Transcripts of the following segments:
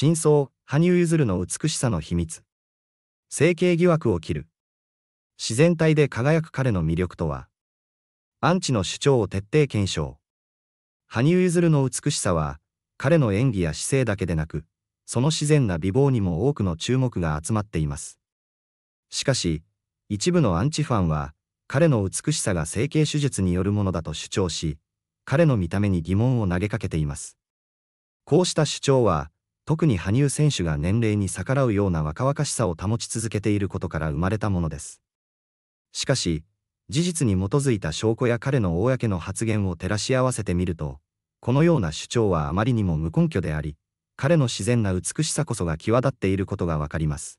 真相、羽生結弦の美しさの秘密。整形疑惑を切る。自然体で輝く彼の魅力とは。アンチの主張を徹底検証。羽生結弦の美しさは、彼の演技や姿勢だけでなく、その自然な美貌にも多くの注目が集まっています。しかし、一部のアンチファンは、彼の美しさが整形手術によるものだと主張し、彼の見た目に疑問を投げかけています。こうした主張は、特に羽生選手が年齢に逆らうような若々しさを保ち続けていることから生まれたものです。しかし、事実に基づいた証拠や彼の公の発言を照らし合わせてみると、このような主張はあまりにも無根拠であり、彼の自然な美しさこそが際立っていることがわかります。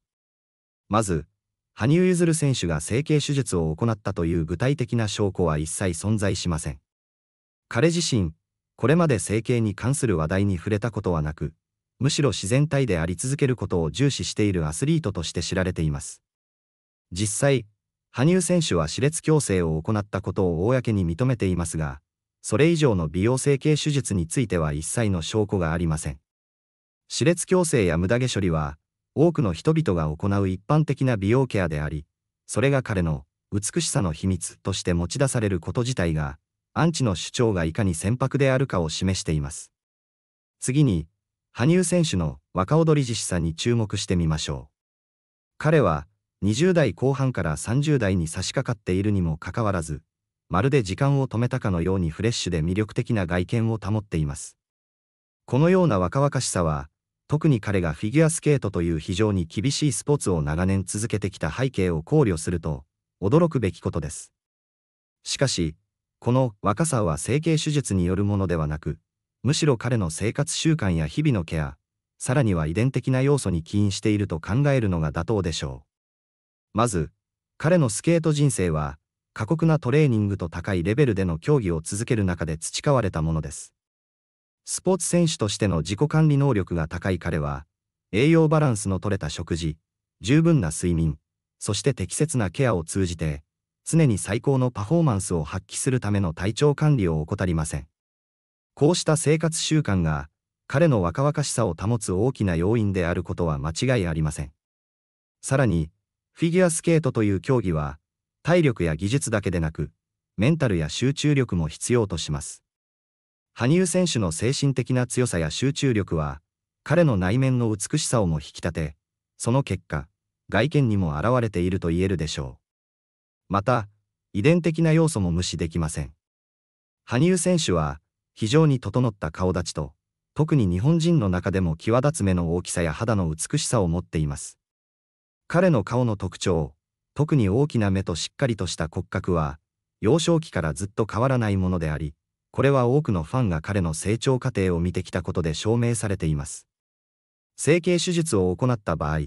まず、羽生結弦選手が整形手術を行ったという具体的な証拠は一切存在しません。彼自身、これまで整形に関する話題に触れたことはなく、むしろ自然体であり続けることを重視しているアスリートとして知られています。実際、羽生選手は歯列矯正を行ったことを公に認めていますが、それ以上の美容整形手術については一切の証拠がありません。歯列矯正や無駄毛処理は、多くの人々が行う一般的な美容ケアであり、それが彼の美しさの秘密として持ち出されること自体が、アンチの主張がいかに船舶であるかを示しています。次に、羽生選手の若踊り自しさに注目してみましょう。彼は20代後半から30代に差し掛かっているにもかかわらず、まるで時間を止めたかのようにフレッシュで魅力的な外見を保っています。このような若々しさは、特に彼がフィギュアスケートという非常に厳しいスポーツを長年続けてきた背景を考慮すると、驚くべきことです。しかし、この若さは整形手術によるものではなく、むしろ彼の生活習慣や日々のケア、さらには遺伝的な要素に起因していると考えるのが妥当でしょう。まず、彼のスケート人生は、過酷なトレーニングと高いレベルでの競技を続ける中で培われたものです。スポーツ選手としての自己管理能力が高い彼は、栄養バランスの取れた食事、十分な睡眠、そして適切なケアを通じて、常に最高のパフォーマンスを発揮するための体調管理を怠りません。こうした生活習慣が彼の若々しさを保つ大きな要因であることは間違いありません。さらに、フィギュアスケートという競技は、体力や技術だけでなく、メンタルや集中力も必要とします。羽生選手の精神的な強さや集中力は、彼の内面の美しさをも引き立て、その結果、外見にも現れていると言えるでしょう。また、遺伝的な要素も無視できません。羽生選手は、非常に整った顔立ちと、特に日本人の中でも際立つ目の大きさや肌の美しさを持っています。彼の顔の特徴、特に大きな目としっかりとした骨格は、幼少期からずっと変わらないものであり、これは多くのファンが彼の成長過程を見てきたことで証明されています。整形手術を行った場合、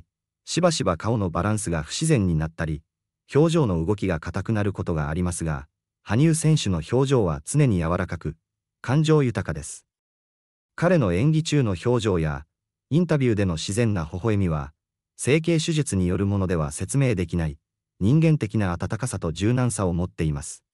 しばしば顔のバランスが不自然になったり、表情の動きが硬くなることがありますが、羽生選手の表情は常に柔らかく、感情豊かです。彼の演技中の表情や、インタビューでの自然な微笑みは、整形手術によるものでは説明できない、人間的な温かさと柔軟さを持っています。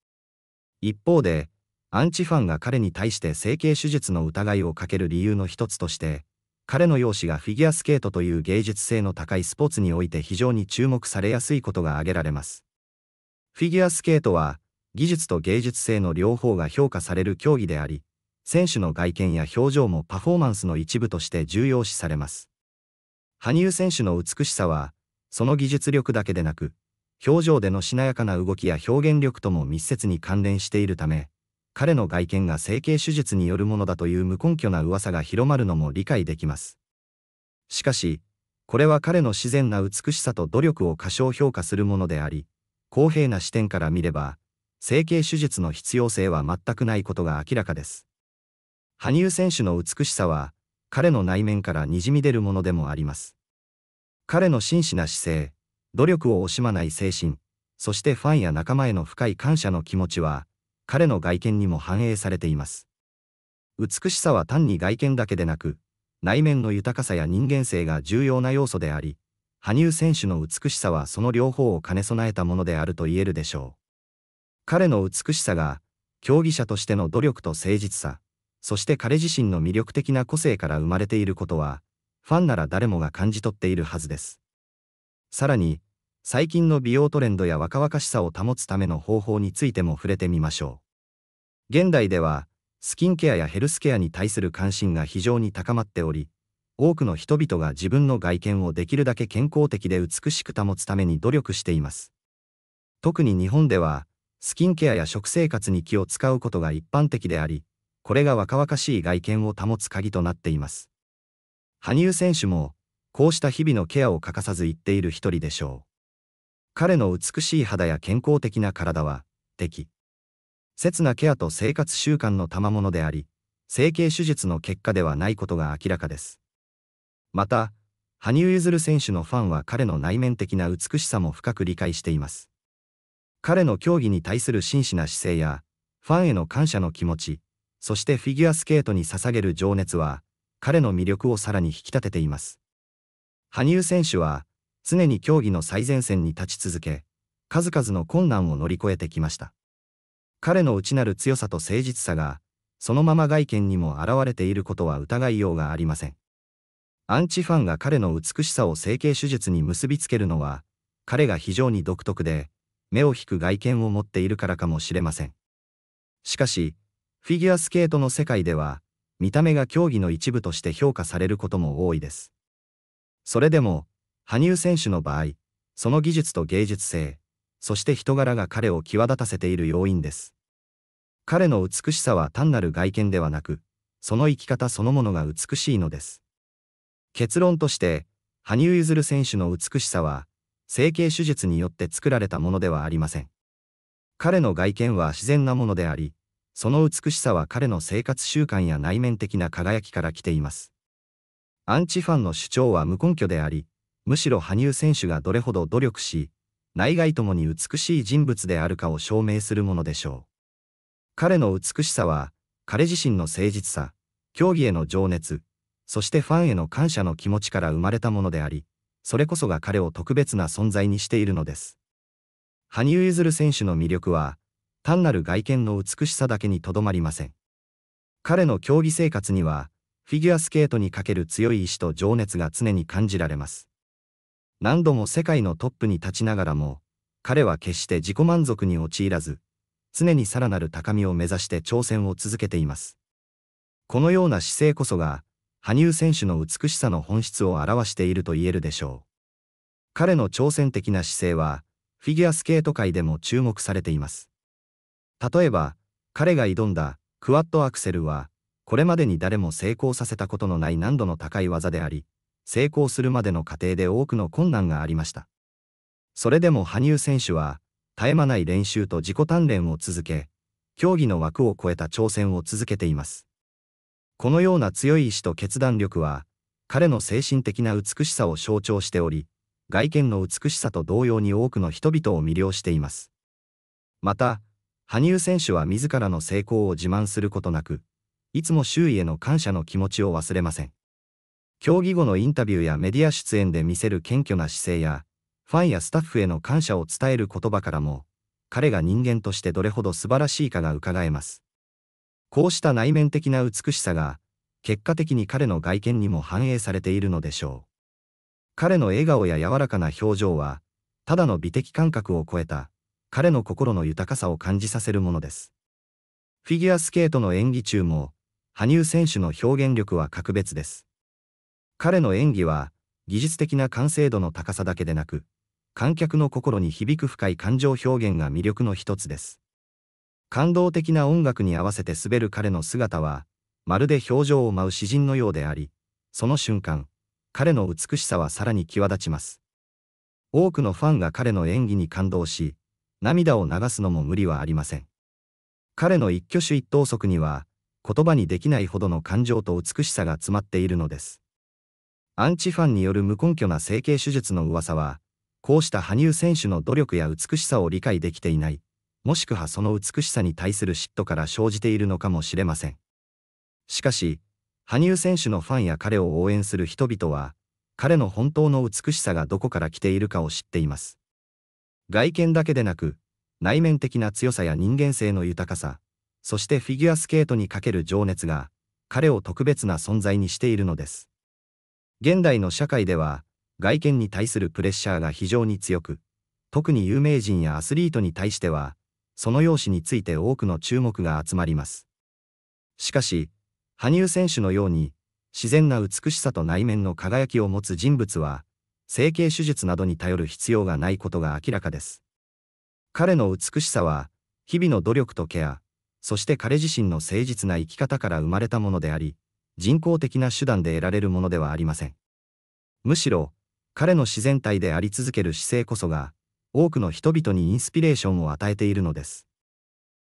一方で、アンチファンが彼に対して整形手術の疑いをかける理由の一つとして、彼の容姿がフィギュアスケートという芸術性の高いスポーツにおいて非常に注目されやすいことが挙げられます。フィギュアスケートは、技術と芸術性の両方が評価される競技であり、選手の外見や表情もパフォーマンスの一部として重要視されます。羽生選手の美しさは、その技術力だけでなく、表情でのしなやかな動きや表現力とも密接に関連しているため、彼の外見が整形手術によるものだという無根拠な噂が広まるのも理解できます。しかし、これは彼の自然な美しさと努力を過小評価するものであり、公平な視点から見れば、整形手術の必要性は全くないことが明らかです。羽生選手の美しさは、彼の内面からにじみ出るものでもあります。彼の真摯な姿勢、努力を惜しまない精神、そしてファンや仲間への深い感謝の気持ちは、彼の外見にも反映されています。美しさは単に外見だけでなく、内面の豊かさや人間性が重要な要素であり、羽生選手の美しさはその両方を兼ね備えたものであると言えるでしょう。彼の美しさが、競技者としての努力と誠実さ、そして彼自身の魅力的な個性から生まれていることは、ファンなら誰もが感じ取っているはずです。さらに、最近の美容トレンドや若々しさを保つための方法についても触れてみましょう。現代では、スキンケアやヘルスケアに対する関心が非常に高まっており、多くの人々が自分の外見をできるだけ健康的で美しく保つために努力しています。特に日本では、スキンケアや食生活に気を使うことが一般的であり、これが若々しい外見を保つ鍵となっています。羽生選手も、こうした日々のケアを欠かさず言っている一人でしょう。彼の美しい肌や健康的な体は、敵。切なケアと生活習慣の賜物であり、整形手術の結果ではないことが明らかです。また、羽生結弦選手のファンは彼の内面的な美しさも深く理解しています。彼の競技に対する真摯な姿勢や、ファンへの感謝の気持ち、そしてフィギュアスケートに捧げる情熱は、彼の魅力をさらに引き立てています。羽生選手は、常に競技の最前線に立ち続け、数々の困難を乗り越えてきました。彼の内なる強さと誠実さが、そのまま外見にも現れていることは疑いようがありません。アンチファンが彼の美しさを整形手術に結びつけるのは、彼が非常に独特で、目を引く外見を持っているからかもしれません。しかし、フィギュアスケートの世界では、見た目が競技の一部として評価されることも多いです。それでも、羽生選手の場合、その技術と芸術性、そして人柄が彼を際立たせている要因です。彼の美しさは単なる外見ではなく、その生き方そのものが美しいのです。結論として、羽生結弦選手の美しさは、整形手術によって作られたものではありません。彼の外見は自然なものであり、その美しさは彼の生活習慣や内面的な輝きから来ています。アンチファンの主張は無根拠であり、むしろ羽生選手がどれほど努力し、内外ともに美しい人物であるかを証明するものでしょう。彼の美しさは、彼自身の誠実さ、競技への情熱、そしてファンへの感謝の気持ちから生まれたものであり、それこそが彼を特別な存在にしているのです。羽生結弦選手の魅力は、単なる外見の美しさだけにとどまりません。彼の競技生活には、フィギュアスケートにかける強い意志と情熱が常に感じられます。何度も世界のトップに立ちながらも、彼は決して自己満足に陥らず、常にさらなる高みを目指して挑戦を続けています。このような姿勢こそが、羽生選手の美しさの本質を表していると言えるでしょう。彼の挑戦的な姿勢は、フィギュアスケート界でも注目されています。例えば、彼が挑んだクワッドアクセルは、これまでに誰も成功させたことのない難度の高い技であり、成功するまでの過程で多くの困難がありました。それでも羽生選手は、絶え間ない練習と自己鍛錬を続け、競技の枠を超えた挑戦を続けています。このような強い意志と決断力は、彼の精神的な美しさを象徴しており、外見の美しさと同様に多くの人々を魅了しています。また、羽生選手は自らの成功を自慢することなく、いつも周囲への感謝の気持ちを忘れません。競技後のインタビューやメディア出演で見せる謙虚な姿勢や、ファンやスタッフへの感謝を伝える言葉からも、彼が人間としてどれほど素晴らしいかがうかがえます。こうした内面的な美しさが、結果的に彼の外見にも反映されているのでしょう。彼の笑顔や柔らかな表情は、ただの美的感覚を超えた、彼の心の豊かさを感じさせるものです。フィギュアスケートの演技中も、羽生選手の表現力は格別です。彼の演技は、技術的な完成度の高さだけでなく、観客の心に響く深い感情表現が魅力の一つです。感動的な音楽に合わせて滑る彼の姿は、まるで表情を舞う詩人のようであり、その瞬間、彼の美しさはさらに際立ちます。多くのファンが彼の演技に感動し、涙を流すのも無理はありません。彼の一挙手一投足には、言葉にできないほどの感情と美しさが詰まっているのです。アンチファンによる無根拠な整形手術の噂は、こうした羽生選手の努力や美しさを理解できていない、もしくはその美しさに対する嫉妬から生じているのかもしれません。しかし、羽生選手のファンや彼を応援する人々は、彼の本当の美しさがどこから来ているかを知っています。外見だけでなく、内面的な強さや人間性の豊かさ、そしてフィギュアスケートにかける情熱が、彼を特別な存在にしているのです。現代の社会では、外見に対するプレッシャーが非常に強く、特に有名人やアスリートに対しては、その容姿について多くの注目が集まります。しかし、羽生選手のように、自然な美しさと内面の輝きを持つ人物は、整形手術などに頼る必要がないことが明らかです。彼の美しさは、日々の努力とケア、そして彼自身の誠実な生き方から生まれたものであり、人工的な手段で得られるものではありません。むしろ、彼の自然体であり続ける姿勢こそが、多くの人々にインスピレーションを与えているのです。